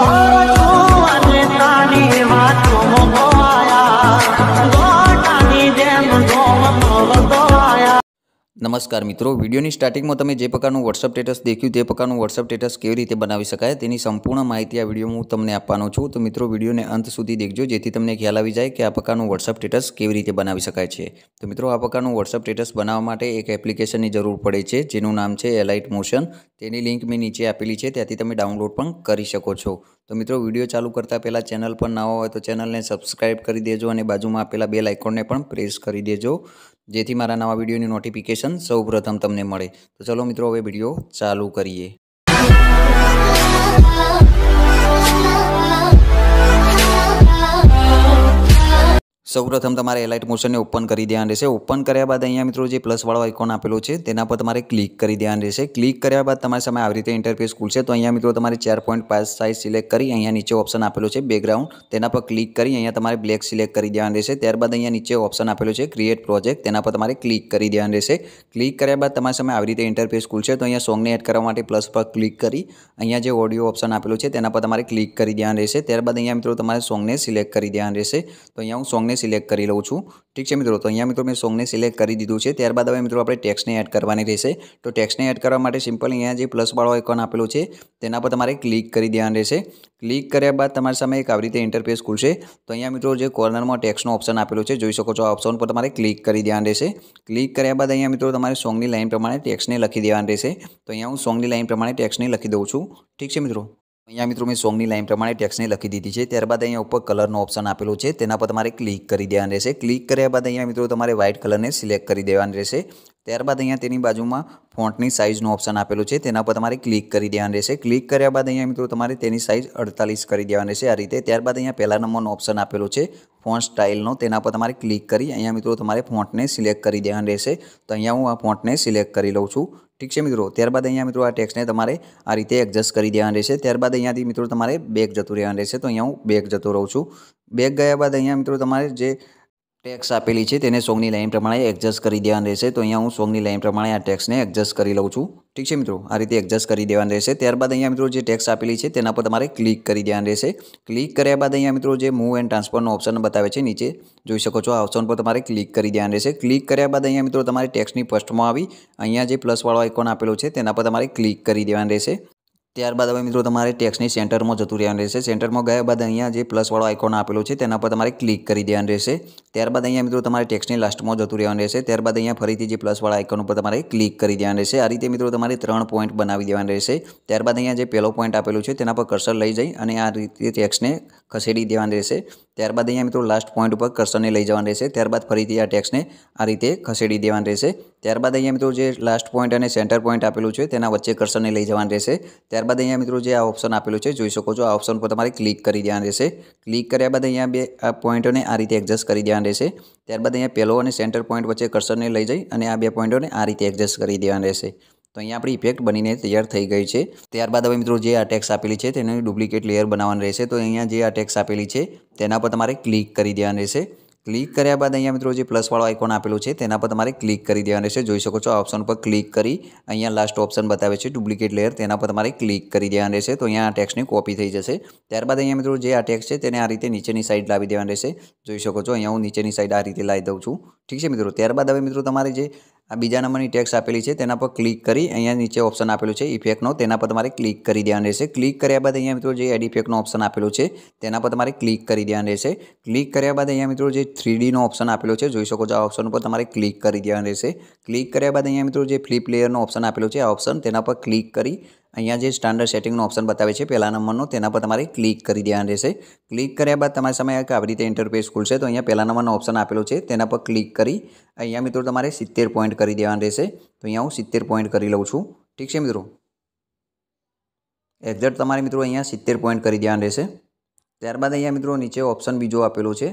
Oh. નમસ્કાર મિત્રો વિડીયોની સ્ટાર્ટિંગમાં તમે જે પ્રકારનું વોટ્સઅપ સ્ટેટસ દેખ્યું તે પ્રકારનું વોટ્સઅપ સ્ટેટસ કેવી રીતે બનાવી શકાય તેની સંપૂર્ણ માહિતી આ વિડીયો હું તમને આપવાનો છું તો મિત્રો વિડીયોને અંત સુધી દેખજો જેથી તમને ખ્યાલ આવી જાય કે આ પ્રકારનું વોટ્સઅપ સ્ટેટસ કેવી રીતે બનાવી શકાય છે તો મિત્રો આ પ્રકારનું વોટ્સઅપ સ્ટેટસ બનાવવા માટે એક એપ્લિકેશનની જરૂર પડે છે જેનું નામ છે એલાઇટ મોશન તેની લિંક મેં નીચે આપેલી છે ત્યાંથી તમે ડાઉનલોડ પણ કરી શકો છો તો મિત્રો વિડીયો ચાલુ કરતાં પહેલાં ચેનલ પર ના હોય તો ચેનલને સબસ્ક્રાઈબ કરી દેજો અને બાજુમાં આપેલા બે આઇકોનને પણ પ્રેસ કરી દેજો જેથી મારા નવા વિડીયોની નોટિફિકેશન સૌપ્રથમ તમને મળે તો ચલો મિત્રો હવે વિડીયો ચાલુ કરીએ સૌપ્રથમ તમારે એલાઇટ મોશનને ઓપન કરી દેવાનું રહેશે ઓપન કર્યા બાદ અહીંયા મિત્રો જે પ્લસવાળો આઇકોન આપેલો છે તેના પર તમારે ક્લિક કરી દેવાનું રહેશે ક્લિક કર્યા બાદ તમારે સામે આવી રીતે ઇન્ટરફેસ ખુલશે તો અહીંયા મિત્રો તમારે ચાર પોઈન્ટ પાંચ સાઇઝ સિલેક્ટ કરી અહીંયા નીચે ઓપ્શન આપેલો છે બેકગ્રાઉન્ડ તેના પર ક્લિક કરી અહીંયા તમારે બ્લેક સિલેક્ટ કરી દેવાનું રહેશે ત્યારબાદ અહીંયા નીચે ઓપ્શન આપેલો છે ક્રિએટ પ્રોજેક્ટ તેના પર તમારે ક્લિક કરી દેવાનું રહેશે ક્લિક કર્યા બાદ તમારે સામે આવી રીતે ઇન્ટરફેસ ખુલશે તો અહીંયા સોંગને એડ કરવા માટે પ્લસ પર ક્લિક કરી અહીંયા જે ઓડિયો ઓપ્શન આપેલો છે તેના પર તમારે ક્લિક કરી દેવાનું રહેશે ત્યારબાદ અહીંયા મિત્રો તમારે સોંગને સિલેક્ટ કરી દેવાનું રહેશે તો અહીંયા હું સોંગને સિલેક્ટ કરી લઉં છું ઠીક છે મિત્રો તો અહીંયા મિત્રો મેં સોંગને સિલેક્ટ કરી દીધું છે ત્યારબાદ હવે મિત્રો આપણે ટેક્સને એડ કરવાની રહેશે તો ટેક્સને એડ કરવા માટે સિમ્પલ અહીંયા જે પ્લસવાળો આઇકોન આપેલો છે તેના પર તમારે ક્લિક કરી દેવાનું રહેશે ક્લિક કર્યા બાદ તમારી સામે એક આવી રીતે ઇન્ટરફેસ ખુલશે તો અહીંયા મિત્રો જે કોર્નરમાં ટેક્સનો ઓપ્શન આપેલો છે જોઈ શકો છો આ ઓપ્શન પર તમારે ક્લિક કરી દેવાનું રહેશે ક્લિક કર્યા બાદ અહીંયા મિત્રો તમારે સોંગની લાઇન પ્રમાણે ટેક્સને લખી દેવાનું રહેશે તો અહીંયા હું સોંગની લાઇન પ્રમાણે ટેક્સને લખી દઉં છું ઠીક છે મિત્રો અહીંયા મિત્રો મેં સોંગની લાઈન પ્રમાણે ટેક્સને લખી દીધી છે ત્યારબાદ અહીંયા ઉપર કલરનો ઓપ્શન આપેલો છે તેના પર તમારે ક્લિક કરી દેવાનું રહેશે ક્લિક કર્યા બાદ અહીંયા મિત્રો તમારે વ્હાઇટ કલરને સિલેક્ટ કરી દેવાનું રહેશે ત્યારબાદ અહીંયા તેની બાજુમાં ફોન્ટની સાઇઝનો ઓપ્શન આપેલો છે તેના પર તમારે ક્લિક કરી દેવાનું રહેશે ક્લિક કર્યા બાદ અહીંયા મિત્રો તમારે તેની સાઇઝ અડતાલીસ કરી દેવાની રહેશે આ રીતે ત્યારબાદ અહીંયા પહેલા નંબરનો ઓપ્શન આપેલો છે ફોન્ટ સ્ટાઇલનો તેના પર તમારે ક્લિક કરી અહીંયા મિત્રો તમારે ફોન્ટને સિલેક્ટ કરી દેવાનું રહેશે તો અહીંયા હું આ ફોન્ટને સિલેક્ટ કરી લઉં છું ઠીક છે મિત્રો ત્યારબાદ અહીંયા મિત્રો આ ટેક્સને તમારે આ રીતે એડજસ્ટ કરી દેવાનું રહેશે ત્યારબાદ અહીંયાથી મિત્રો તમારે બેગ જતું રહેવાનું રહેશે તો અહીંયા હું બેક જતો રહું છું બેગ ગયા બાદ અહીંયા મિત્રો તમારે જે ટેક્સ આપેલી છે તેને સોંગની લાઇન પ્રમાણે એડજસ્ટ કરી દેવાનું રહેશે તો અહીંયા હું સોંગની લાઇન પ્રમાણે આ ટેક્સને એડજસ્ટ કરી લઉં છું ઠીક છે મિત્રો આ રીતે એડજસ્ટ કરી દેવાનું રહેશે ત્યારબાદ અહીંયા મિત્રો જે ટેક્સ આપેલી છે તેના પર તમારે ક્લિક કરી દેવાનું રહેશે ક્લિક કર્યા બાદ અહીંયા મિત્રો જે મૂવ એન્ડ ટ્રાન્સફરનો ઓપ્શન બતાવે છે નીચે જોઈ શકો છો આ ઓપ્શન પર તમારે ક્લિક કરી દેવાનું રહેશે ક્લિક કર્યા બાદ અહીંયા મિત્રો તમારે ટેક્સની ફર્સ્ટમાં આવી અહીંયા જે પ્લસવાળો આઇકોન આપેલો છે તેના પર તમારે ક્લિક કરી દેવાનું રહેશે ત્યારબાદ હવે મિત્રો તમારે ટેક્સની સેન્ટરમાં જતું રહેવાનું રહેશે સેન્ટરમાં ગયા બાદ અહીંયા જે પ્લસવાળો આઇકોન આપેલો છે તેના પર તમારે ક્લિક કરી દેવાનું રહેશે ત્યારબાદ અહીંયા મિત્રો તમારે ટેક્સની લાસ્ટમાં જતું રહેવાનું રહેશે ત્યારબાદ અહીંયા ફરીથી જે પ્લસવાળા આઇકોન ઉપર તમારે ક્લિક કરી દેવાનું રહેશે આ રીતે મિત્રો તમારે ત્રણ પોઈન્ટ બનાવી દેવાનું રહેશે ત્યારબાદ અહીંયા જે પહેલો પોઈન્ટ આપેલો છે તેના પર કર્સર લઈ જઈ અને આ રીતે ટેક્સને ખસેડી દેવાનું રહેશે ત્યારબાદ અહીંયા મિત્રો લાસ્ટ પોઈન્ટ ઉપર કર્સરને લઈ જવાનું રહેશે ત્યારબાદ ફરીથી આ ટેક્સને આ રીતે ખસેડી દેવાનું રહેશે ત્યારબાદ અહીંયા મિત્રો જે લાસ્ટ પોઈન્ટ અને સેન્ટર પોઈન્ટ આપેલું છે તેના વચ્ચે કર્સરને લઈ જવાનું રહેશે ત્યારબાદ અહીંયા મિત્રો જે આ ઓપ્શન આપેલું છે જોઈ શકો છો આ ઓપ્શન પર તમારે ક્લિક કરી દેવાનું રહેશે ક્લિક કર્યા બાદ અહીંયા બે આ પોઈન્ટોને આ રીતે એડજસ્ટ કરી દેવાનું રહેશે ત્યારબાદ અહીંયા પહેલો અને સેન્ટર પોઈન્ટ વચ્ચે કર્સરને લઈ જઈ અને આ બે પોઈન્ટોને આ રીતે એડજસ્ટ કરી દેવાનું રહેશે તો અહીંયા આપણી ઇફેક્ટ બનીને તૈયાર થઈ ગઈ છે ત્યારબાદ હવે મિત્રો જે આ ટેક્સ આપેલી છે તેની ડુપ્લિકેટ લેયર બનાવવાની રહેશે તો અહીંયા જે આ ટેક્સ આપેલી છે તેના પર તમારે ક્લિક કરી દેવાનું રહેશે ક્લિક કર્યા બાદ અહીંયા મિત્રો જે પ્લસવાળો આઇકોન આપેલું છે તેના પર તમારે ક્લિક કરી દેવાનું રહેશે જોઈ શકો છો આ ઓપ્શન પર ક્લિક કરી અહીંયા લાસ્ટ ઓપ્શન બતાવે છે ડુપ્લિકેટ લેયર તેના પર તમારે ક્લિક કરી દેવાનું રહેશે તો અહીંયા આ ટેક્સની કોપી થઈ જશે ત્યારબાદ અહીંયા મિત્રો જે આ ટેક્સ છે તેને આ રીતે નીચેની સાઈડ લાવી દેવાની રહેશે જોઈ શકો છો અહીંયા હું નીચેની સાઈડ આ રીતે લાવી દઉં છું ઠીક છે મિત્રો ત્યારબાદ હવે મિત્રો તમારે જે આ બીજા નંબરની ટેક્સ આપેલી છે તેના પર ક્લિક કરી અહીંયા નીચે ઓપ્શન આપેલું છે ઇફેક્ટનો તેના પર તમારે ક્લિક કરી દેવાનું રહેશે ક્લિક કર્યા બાદ અહીંયા મિત્રો જે એડ ઇફેક્ટનો ઓપ્શન આપેલો છે તેના પર તમારે ક્લિક કરી દેવાનું રહેશે ક્લિક કર્યા બાદ અહીંયા મિત્રો જે થ્રીડીનો ઓપ્શન આપેલો છે જોઈ શકો છો આ ઓપ્શન ઉપર તમારે ક્લિક કરી દેવાનું રહેશે ક્લિક કર્યા બાદ અહીંયા મિત્રો જે ફ્લિપ લેયરનો ઓપ્શન આપેલો છે આ ઓપ્શન તેના પર ક્લિક કરી અહીંયા જે સ્ટાન્ડર્ડ સેટિંગનો ઓપ્શન બતાવે છે પહેલા નંબરનો તેના પર તમારે ક્લિક કરી દેવાનું રહેશે ક્લિક કર્યા બાદ તમારી સામે આવી રીતે ઇન્ટરફેસ ખુલશે તો અહીંયા પહેલા નંબરનો ઓપ્શન આપેલો છે તેના પર ક્લિક કરી અહીંયા મિત્રો તમારે સિત્તેર પોઈન્ટ કરી દેવાનું રહેશે તો અહીંયા હું સિત્તેર પોઈન્ટ કરી લઉં છું ઠીક છે મિત્રો એક્ઝેક્ટ તમારે મિત્રો અહીંયા સિત્તેર પોઈન્ટ કરી દેવાનું રહેશે ત્યારબાદ અહીંયા મિત્રો નીચે ઓપ્શન બીજો આપેલો છે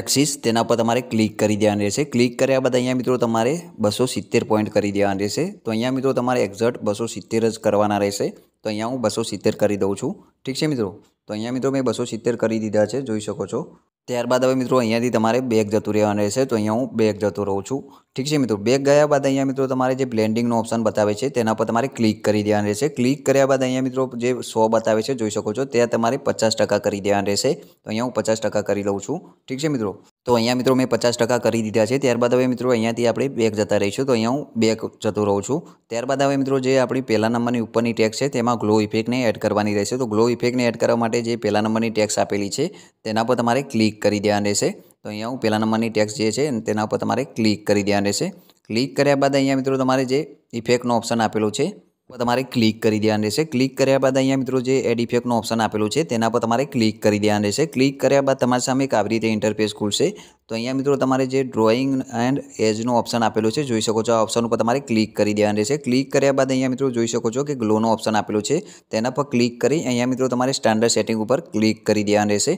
એક્સિસ તેના પર તમારે ક્લિક કરી દેવાની રહેશે ક્લિક કર્યા બાદ અહીંયા મિત્રો તમારે બસો સિત્તેર પોઈન્ટ કરી દેવાની રહેશે તો અહીંયા મિત્રો તમારે એક્ઝેક્ટ બસો સિત્તેર જ કરવાના રહેશે તો અહીંયા હું બસો સિત્તેર કરી દઉં છું ઠીક છે મિત્રો તો અહીંયા મિત્રો મેં બસો સિત્તેર કરી દીધા છે જોઈ શકો છો ત્યારબાદ હવે મિત્રો અહીંયાથી તમારે બેગ જતું રહેવાનું રહેશે તો અહીંયા હું બેગ જતો રહું છું ઠીક છે મિત્રો બેગ ગયા બાદ અહીંયા મિત્રો તમારે જે બ્લેન્ડિંગનો ઓપ્શન બતાવે છે તેના પર તમારે ક્લિક કરી દેવાનું રહેશે ક્લિક કર્યા બાદ અહીંયા મિત્રો જે સો બતાવે છે જોઈ શકો છો ત્યાં તમારે પચાસ કરી દેવાનું રહેશે તો અહીંયા હું પચાસ કરી લઉં છું ઠીક છે મિત્રો તો અહીંયા મિત્રો મેં પચાસ ટકા કરી દીધા છે ત્યારબાદ હવે મિત્રો અહીંયાથી આપણે બેક જતા રહીશું તો અહીંયા હું બેક જતો રહું છું ત્યારબાદ હવે મિત્રો જે આપણી પહેલા નંબરની ઉપરની ટેક્સ છે તેમાં ગ્લો ઇફેક્ટને એડ કરવાની રહેશે તો ગ્લો ઇફેક્ટને એડ કરવા માટે જે પહેલા નંબરની ટેક્સ આપેલી છે તેના પર તમારે ક્લિક કરી દેવાની રહેશે તો અહીંયા હું પહેલા નંબરની ટેક્સ જે છે તેના પર તમારે ક્લિક કરી દેવાની રહેશે ક્લિક કર્યા બાદ અહીંયા મિત્રો તમારે જે ઇફેક્ટનો ઓપ્શન આપેલો છે પર તમારે ક્લિક કરી દેવાનું રહેશે ક્લિક કર્યા બાદ અહીંયા મિત્રો જે એડ ઇફેક્ટનું ઓપ્શન આપેલો છે તેના પર તમારે ક્લિક કરી દેવાનું રહેશે ક્લિક કર્યા બાદ તમારી સામે એક આવી રીતે ઇન્ટરફેસ ખુલશે તો અહીંયા મિત્રો તમારે જે ડ્રોઈંગ એન્ડ એજનો ઓપ્શન આપેલું છે જોઈ શકો છો આ ઓપ્શન ઉપર તમારે ક્લિક કરી દેવાનું રહેશે ક્લિક કર્યા બાદ અહીંયા મિત્રો જોઈ શકો છો કે ગ્લોનો ઓપ્શન આપેલો છે તેના પર ક્લિક કરી અહીંયા મિત્રો તમારે સ્ટાન્ડર્ડ સેટિંગ ઉપર ક્લિક કરી દેવાનું રહેશે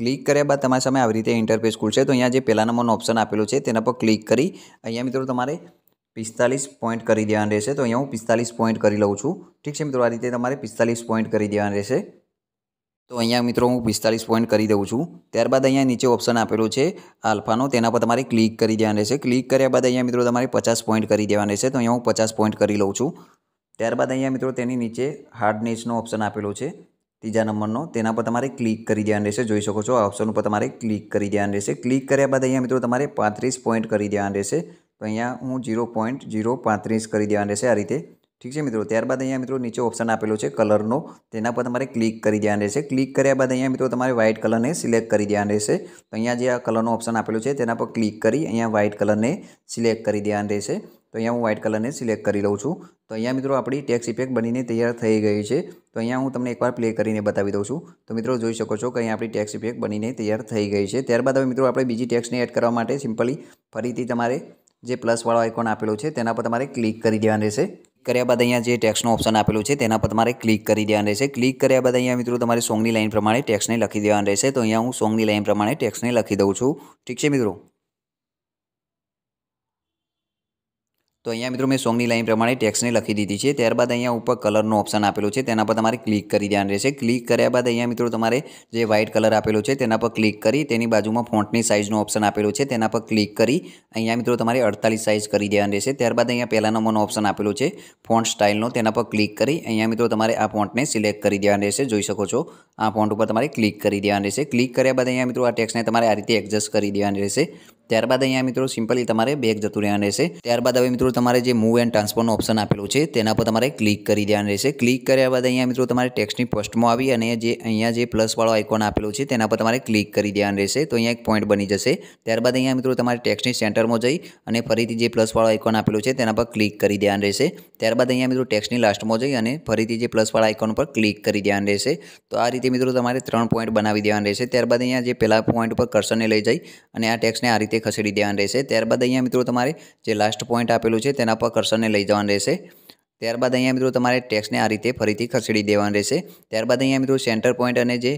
ક્લિક કર્યા બાદ તમારી સામે આવી રીતે ઇન્ટરફેસ ખુલશે તો અહીંયા જે પહેલા નંબરનો ઓપ્શન આપેલો છે તેના પર ક્લિક કરી અહીંયા મિત્રો તમારે પિસ્તાલીસ પોઈન્ટ કરી દેવાનું રહેશે તો અહીંયા હું પિસ્તાલીસ પોઈન્ટ કરી લઉં છું ઠીક છે મિત્રો આ રીતે તમારે પિસ્તાલીસ પોઈન્ટ કરી દેવાનું રહેશે તો અહીંયા મિત્રો હું પિસ્તાલીસ પોઈન્ટ કરી દઉં છું ત્યારબાદ અહીંયા નીચે ઓપ્શન આપેલો છે આલ્ફાનો તેના પર તમારે ક્લિક કરી દેવાનું રહેશે ક્લિક કર્યા બાદ અહીંયા મિત્રો તમારે પચાસ પોઈન્ટ કરી દેવાનું રહેશે તો અહીંયા હું પચાસ પોઈન્ટ કરી લઉં છું ત્યારબાદ અહીંયા મિત્રો તેની નીચે હાર્ડનેસનો ઓપ્શન આપેલો છે ત્રીજા નંબરનો તેના પર તમારે ક્લિક કરી દેવાનું રહેશે જોઈ શકો છો આ ઓપ્શન ઉપર તમારે ક્લિક કરી દેવાનું રહેશે ક્લિક કર્યા બાદ અહીંયા મિત્રો તમારે પાંત્રીસ પોઈન્ટ કરી દેવાનું રહેશે તો અહીંયા હું ઝીરો પોઈન્ટ ઝીરો પાંત્રીસ કરી દેવાનું રહેશે આ રીતે ઠીક છે મિત્રો ત્યારબાદ અહીંયા મિત્રો નીચે ઓપ્શન આપેલો છે કલરનો તેના પર તમારે ક્લિક કરી દેવાનું રહેશે ક્લિક કર્યા બાદ અહીંયા મિત્રો તમારે વ્હાઇટ કલરને સિલેક્ટ કરી દેવાનું રહેશે તો અહીંયા જે આ કલરનો ઓપ્શન આપેલો છે તેના પર ક્લિક કરી અહીંયા વ્હાઇટ કલરને સિલેક્ટ કરી દેવાનું રહેશે તો અહીંયા હું વ્હાઇટ કલરને સિલેક્ટ કરી લઉં છું તો અહીંયા મિત્રો આપણી ટેક્સ ઇફેક્ટ બનીને તૈયાર થઈ ગઈ છે તો અહીંયા હું તમને એકવાર પ્લે કરીને બતાવી દઉં છું તો મિત્રો જોઈ શકો છો કે અહીંયા આપણી ટેક્સ ઇફેક્ટ બનીને તૈયાર થઈ ગઈ છે ત્યારબાદ હવે મિત્રો આપણે બીજી ટેક્સને એડ કરવા માટે સિમ્પલી ફરીથી તમારે જે પ્લસવાળો આઇકોન આપેલું છે તેના પર તમારે ક્લિક કરી દેવાનું રહેશે કર્યા બાદ અહીંયા જે ટેક્સનો ઓપ્શન આપેલું છે તેના પર તમારે ક્લિક કરી દેવાનું રહેશે ક્લિક કર્યા બાદ અહીંયા મિત્રો તમારે સોંગની લાઇન પ્રમાણે ટેક્સને લખી દેવાનું રહેશે તો અહીંયા હું સોંગની લાઇન પ્રમાણે ટેક્સને લખી દઉં છું ઠીક છે મિત્રો તો અહીંયા મિત્રો મેં સોંગની લાઈન પ્રમાણે ટેક્સને લખી દીધી છે ત્યારબાદ અહીંયા ઉપર કલરનો ઓપ્શન આપેલો છે તેના પર તમારે ક્લિક કરી દેવાનું રહેશે ક્લિક કર્યા બાદ અહીંયા મિત્રો તમારે જે વ્હાઇટ કલર આપેલો છે તેના પર ક્લિક કરી તેની બાજુમાં ફોન્ટની સાઇઝનો ઓપ્શન આપેલો છે તેના પર ક્લિક કરી અહીંયા મિત્રો તમારે અડતાલીસ સાઇઝ કરી દેવાનું રહેશે ત્યારબાદ અહીંયા પહેલા નંબરનો ઓપ્શન આપેલો છે ફોન્ટ સ્ટાઇલનો તેના પર ક્લિક કરી અહીંયા મિત્રો તમારે આ ફોન્ટને સિલેક્ટ કરી દેવાનું રહેશે જોઈ શકો છો આ ફોન્ટ ઉપર તમારે ક્લિક કરી દેવાનું રહેશે ક્લિક કર્યા બાદ અહીંયા મિત્રો આ ટેક્સને તમારે આ રીતે એડજસ્ટ કરી દેવાનું રહેશે ત્યારબાદ અહીંયા મિત્રો સિમ્પલી તમારે બેગ જતું રહેવાનું રહેશે ત્યારબાદ હવે મિત્રો તમારે જે મૂવ એન્ડ ટ્રાન્સફરનો ઓપ્શન આપેલું છે તેના પર તમારે ક્લિક કરી દેવાનું રહેશે ક્લિક કર્યા બાદ અહીંયા મિત્રો તમારે ટેક્સ્ટની પોસ્ટમાં આવી અને જે અહીંયા જે પ્લસવાળો આઇકોન આપેલું છે તેના પર તમારે ક્લિક કરી દેવાનું રહેશે તો અહીંયા એક પોઈન્ટ બની જશે ત્યારબાદ અહીંયા મિત્રો તમારે ટેક્સ્ટની સેન્ટરમાં જઈ અને ફરીથી જે પ્લસવાળો આઇકોન આપેલું છે તેના પર ક્લિક કરી દેવાનું રહેશે ત્યારબાદ અહીંયા મિત્રો ટેક્સ્ટની લાસ્ટમાં જઈ અને ફરીથી જે પ્લસવાળા આઇકોન પર ક્લિક કરી દેવાનું રહેશે તો આ રીતે મિત્રો તમારે ત્રણ પોઈન્ટ બનાવી દેવાનું રહેશે ત્યારબાદ અહીંયા જે પહેલા પોઈન્ટ પર કર્સરને લઈ જઈ અને આ ટેક્સને આ રીતે ખસેડી દેવાનું રહેશે ત્યારબાદ અહીંયા મિત્રો તમારે જે લાસ્ટ પોઈન્ટ આપેલું છે તેના પર કર્સરને લઈ જવાનું રહેશે ત્યારબાદ અહીંયા મિત્રો તમારે ટેક્સને આ રીતે ફરીથી ખસેડી દેવાનું રહેશે ત્યારબાદ અહીંયા મિત્રો સેન્ટર પોઈન્ટ અને જે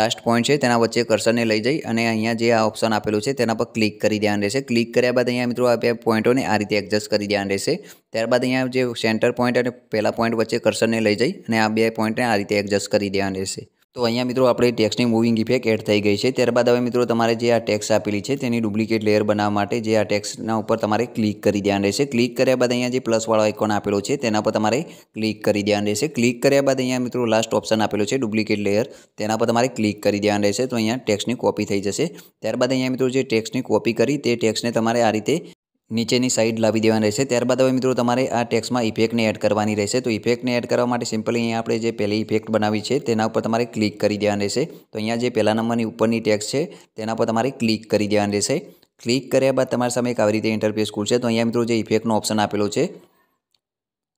લાસ્ટ પોઈન્ટ છે તેના વચ્ચે કર્સરને લઈ જઈ અને અહીંયા જે આ ઓપ્શન આપેલું છે તેના પર ક્લિક કરી દેવાનું રહેશે ક્લિક કર્યા બાદ અહીંયા મિત્રો આ બે પોઈન્ટોને આ રીતે એડજસ્ટ કરી દેવાનું રહેશે ત્યારબાદ અહીંયા જે સેન્ટર પોઈન્ટ અને પહેલા પોઈન્ટ વચ્ચે કર્સરને લઈ જઈ અને આ બે પોઈન્ટને આ રીતે એડજસ્ટ કરી દેવાનું રહેશે તો અહીંયા મિત્રો આપણે ટેક્સની મૂવિંગ ઇફેક્ટ એડ થઈ ગઈ છે ત્યારબાદ હવે મિત્રો તમારે જે આ ટેક્સ આપેલી છે તેની ડુપ્લિકેટ લેયર બનાવવા માટે જે આ ટેક્સના ઉપર તમારે ક્લિક કરી દેવાનું રહેશે ક્લિક કર્યા બાદ અહીંયા જે પ્લસવાળો આઇકોન આપેલો છે તેના પર તમારે ક્લિક કરી દેવાનું રહેશે ક્લિક કર્યા બાદ અહીંયા મિત્રો લાસ્ટ ઓપ્શન આપેલો છે ડુપ્લિકેટ લેયર તેના પર તમારે ક્લિક કરી દેવાનું રહેશે તો અહીંયા ટેક્સની કોપી થઈ જશે ત્યારબાદ અહીંયા મિત્રો જે ટેક્સની કોપી કરી તે ટેક્સને તમારે આ રીતે નીચેની સાઈડ લાવી દેવાની રહેશે ત્યારબાદ હવે મિત્રો તમારે આ ટેક્સમાં ઇફેક્ટને એડ કરવાની રહેશે તો ઇફેક્ટને એડ કરવા માટે સિમ્પલી અહીંયા આપણે જે પહેલી ઇફેક્ટ બનાવી છે તેના ઉપર તમારે ક્લિક કરી દેવાની રહેશે તો અહીંયા જે પહેલા નંબરની ઉપરની ટેક્સ છે તેના પર તમારે ક્લિક કરી દેવાની રહેશે ક્લિક કર્યા બાદ તમારી સામે એક આવી રીતે ઇન્ટરફેસ ખુલશે તો અહીંયા મિત્રો જે ઇફેક્ટનો ઓપ્શન આપેલો છે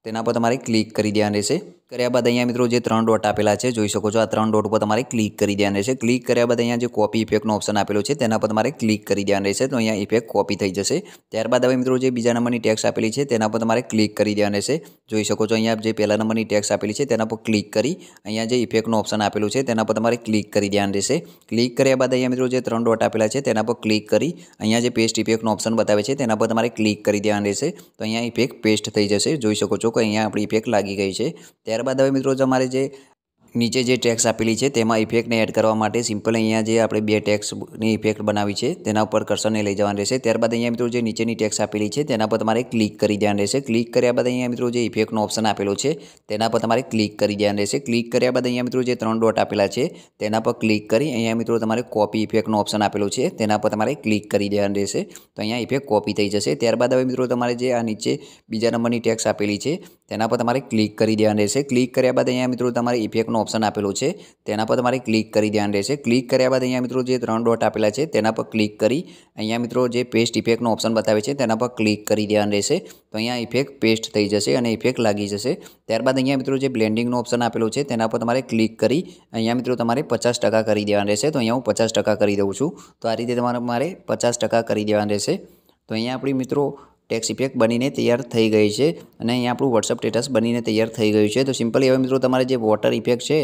તેના પર તમારે ક્લિક કરી દેવાની રહેશે કર્યા બાદ અહીંયા મિત્રો જે ત્રણ ડોટ આપેલા છે જોઈ શકો છો આ ત્રણ ડોટ ઉપર તમારે ક્લિક કરી દેવાના રહેશે ક્લિક કર્યા બાદ અહીંયા જે કોપી ઇફેક્ટનો ઓપ્શન આપેલો છે તેના પર તમારે ક્લિક કરી દેવાનું રહેશે તો અહીંયા ઇફેક્ટ કોપી થઈ જશે ત્યારબાદ હવે મિત્રો જે બીજા નંબરની ટેક્સ આપેલી છે તેના પર તમારે ક્લિક કરી દેવાના રહેશે જોઈ શકો છો અહીંયા જે પહેલા નંબરની ટેક્સ આપેલી છે તેના પર ક્લિક કરી અહીંયા જે ઇફેક્ટનો ઓપ્શન આપેલું છે તેના પર તમારે ક્લિક કરી દેવાનું રહેશે ક્લિક કર્યા બાદ અહીંયા મિત્રો જે ત્રણ ડોટ આપેલા છે તેના પર ક્લિક કરી અહીંયા જે પેસ્ટ ઇફેક્ટનો ઓપ્શન બતાવે છે તેના પર તમારે ક્લિક કરી દેવાનું રહેશે તો અહીંયા ઇફેક્ટ પેસ્ટ થઈ જશે જોઈ શકો છો કે અહીંયા આપણી ઇફેક્ટ લાગી ગઈ છે ત્યારબાદ ત્યારબાદ હવે મિત્રો તમારે જે નીચે જે ટેક્સ આપેલી છે તેમાં ઇફેક્ટને એડ કરવા માટે સિમ્પલ અહીંયા જે આપણે બે ટેક્સની ઇફેક્ટ બનાવી છે તેના ઉપર કરશનને લઈ જવાનું રહેશે ત્યારબાદ અહીંયા મિત્રો જે નીચેની ટેક્સ આપેલી છે તેના પર તમારે ક્લિક કરી દેવાનું રહેશે ક્લિક કર્યા બાદ અહીંયા મિત્રો જે ઇફેક્ટનો ઓપ્શન આપેલો છે તેના પર તમારે ક્લિક કરી દેવાનું રહેશે ક્લિક કર્યા બાદ અહીંયા મિત્રો જે ત્રણ ડોટ આપેલા છે તેના પર ક્લિક કરી અહીંયા મિત્રો તમારે કોપી ઇફેક્ટનો ઓપ્શન આપેલો છે તેના પર તમારે ક્લિક કરી દેવાનું રહેશે તો અહીંયા ઇફેક્ટ કોપી થઈ જશે ત્યારબાદ હવે મિત્રો તમારે જે આ નીચે બીજા નંબરની ટેક્સ આપેલી છે તેના પર તમારે ક્લિક કરી દેવાનું રહેશે ક્લિક કર્યા બાદ અહીંયા મિત્રો તમારે ઇફેક્ટનો ઓપ્શન આપેલો છે તેના પર તમારે ક્લિક કરી ધ્યાન રહેશે ક્લિક કર્યા બાદ અહીંયા મિત્રો જે ત્રણ ડોટ આપેલા છે તેના પર ક્લિક કરી અહીંયા મિત્રો જે પેસ્ટ ઇફેક્ટનો ઓપ્શન બતાવે છે તેના પર ક્લિક કરી ધ્યાન રહેશે તો અહીંયા ઇફેક્ટ પેસ્ટ થઈ જશે અને ઇફેક્ટ લાગી જશે ત્યારબાદ અહીંયા મિત્રો જે બ્લેન્ડિંગનો ઓપ્શન આપેલો છે તેના પર તમારે ક્લિક કરી અહીંયા મિત્રો તમારે પચાસ કરી દેવાનું રહેશે તો અહીંયા હું પચાસ કરી દઉં છું તો આ રીતે તમારે મારે પચાસ કરી દેવાનું રહેશે તો અહીંયા આપણી મિત્રો ટેક્સ ઇફેક્ટ બનીને તૈયાર થઈ ગઈ છે અને અહીંયા આપણું વોટ્સઅપ સ્ટેટસ બનીને તૈયાર થઈ ગયું છે તો સિમ્પલી હવે મિત્રો તમારે જે વોટર ઇફેક્ટ છે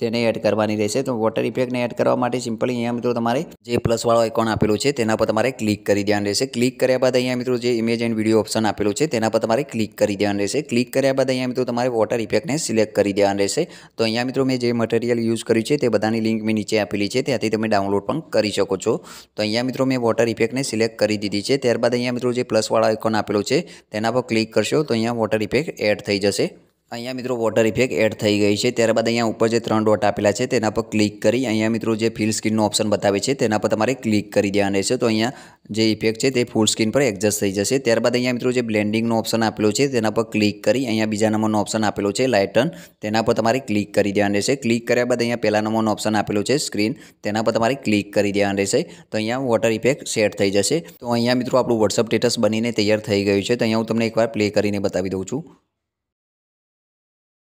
તેને એડ કરવાની રહેશે તો વોટર ઇફેક્ટને એડ કરવા માટે સિમ્પલી અહીંયા મિત્રો તમારે જે પ્લસવાળો આઇકોન આપેલું છે તેના પર તમારે ક્લિક કરી દેવાનું રહેશે ક્લિક કર્યા બાદ અહીંયા મિત્રો જે ઇમેજ એન્ડ વિડીયો ઓપ્શન આપેલું છે તેના પર તમારે ક્લિક કરી દેવાનું રહેશે ક્લિક કર્યા બાદ અહીંયા મિત્રો તમારે વોટર ઇફેક્ટને સિલેક્ટ કરી દેવાનું રહેશે તો અહીંયા મિત્રો મેં જે મટીરિયલ યુઝ કર્યું છે તે બધાની લિંક મેં નીચે આપેલી છે ત્યાંથી તમે ડાઉનલોડ પણ કરી શકો છો તો અહીંયા મિત્રો મેં વોટર ઇફેક્ટને સિલેક્ટ કરી દીધી છે ત્યારબાદ અહીંયા મિત્રો જે પ્લસવાળો આઇકોન આપેલો છે તેના પર ક્લિક કરશો તો અહીંયા વોટર ઇફેક્ટ એડ થઈ જશે અહીંયા મિત્રો વોટર ઇફેક્ટ એડ થઈ ગઈ છે ત્યારબાદ અહીંયા ઉપર જે ત્રણ ડોટ આપેલા છે તેના પર ક્લિક કરી અહીંયા મિત્રો જે ફિલ સ્ક્રીનનો ઓપ્શન બતાવે છે તેના પર તમારે ક્લિક કરી દેવાનું રહેશે તો અહીંયા જે ઇફેક્ટ છે તે ફૂલ સ્ક્રીન પર એડજસ્ટ થઈ જશે ત્યારબાદ અહીંયા મિત્રો જે બ્લેન્ડિંગનો ઓપ્શન આપેલો છે તેના પર ક્લિક કરી અહીંયા બીજા નંબરનો ઓપ્શન આપેલો છે લાઇટન તેના પર તમારે ક્લિક કરી દેવાનું રહેશે ક્લિક કર્યા બાદ અહીંયા પહેલા નંબરનો ઓપ્શન આપેલો છે સ્ક્રીન તેના પર તમારે ક્લિક કરી દેવાનું રહેશે તો અહીંયા વોટર ઇફેક્ટ સેટ થઈ જશે તો અહીંયા મિત્રો આપણું વોટ્સઅપ સ્ટેટસ બનીને તૈયાર થઈ ગયું છે તો અહીંયા હું તમને એકવાર પ્લે કરીને બતાવી દઉં છું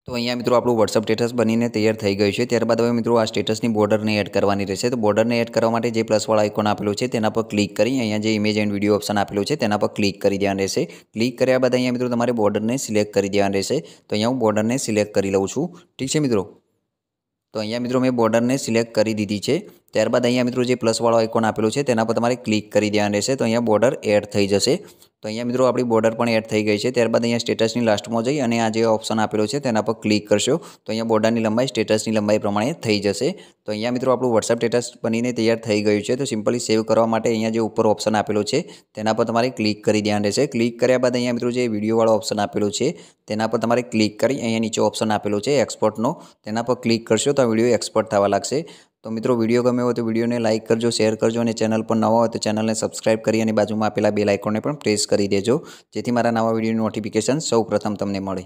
તો અહીંયા મિત્રો આપણું વોટ્સઅપ સ્ટેટસ બનીને તૈયાર થઈ ગયું છે ત્યારબાદ હવે મિત્રો આ સ્ટેટસની બોર્ડરને એડ કરવાની રહેશે તો બોર્ડરને એડ કરવા માટે જે પ્લસવાળા આઇકોન આપેલું છે તેના પર ક્લિક કરી અહીંયા જે ઇમેજ એન્ડ વિડીયો ઓપ્શન આપેલું છે તેના પર ક્લિક કરી દેવાનું રહેશે ક્લિક કર્યા બાદ અહીંયા મિત્રો તમારે બોર્ડરને સિલેક્ટ કરી દેવાનું રહેશે તો અહીંયા હું બોર્ડરને સિલેક્ટ કરી લઉં છું ઠીક છે મિત્રો તો અહીંયા મિત્રો મેં બોર્ડરને સિલેક્ટ કરી દીધી છે ત્યારબાદ અહીંયા મિત્રો જે પ્લસવાળો આઇકોન આપેલું છે તેના પર તમારે ક્લિક કરી દેવાનું રહેશે તો અહીંયા બોર્ડર એડ થઈ જશે તો અહીંયા મિત્રો આપણી બોર્ડર પણ એડ થઈ ગઈ છે ત્યારબાદ અહીંયા સ્ટેટસની લાસ્ટમાં જઈ અને આ જે ઓપ્શન આપેલો છે તેના પર ક્લિક કરશો તો અહીંયા બોર્ડરની લંબાઈ સ્ટેટસની લંબાઈ પ્રમાણે થઈ જશે તો અહીંયા મિત્રો આપણું વોટ્સઅપ સ્ટેટસ બનીને તૈયાર થઈ ગયું છે તો સિમ્પલી સેવ કરવા માટે અહીંયા જે ઉપર ઓપ્શન આપેલો છે તેના પર તમારે ક્લિક કરી દેવાનું રહેશે ક્લિક કર્યા બાદ અહીંયા મિત્રો જે વિડીયોવાળો ઓપ્શન આપેલો છે તેના પર તમારે ક્લિક કરી અહીંયા નીચે ઓપ્શન આપેલો છે એક્સપોર્ટનો તેના પર ક્લિક કરશો તો આ વિડીયો એક્સપોર્ટ થવા લાગશે તો મિત્રો વિડીયો ગમે હોય તો વિડીયોને લાઇક કરજો શેર કરજો અને ચેનલ પર નવા હોય તો ચેનલને સબસ્ક્રાઇબ કરી અને બાજુમાં આપેલા બે લાઇકોને પણ પ્રેસ કરી દેજો જેથી મારા નવા વિડીયોની નોટિફિકેશન સૌ પ્રથમ તમને મળે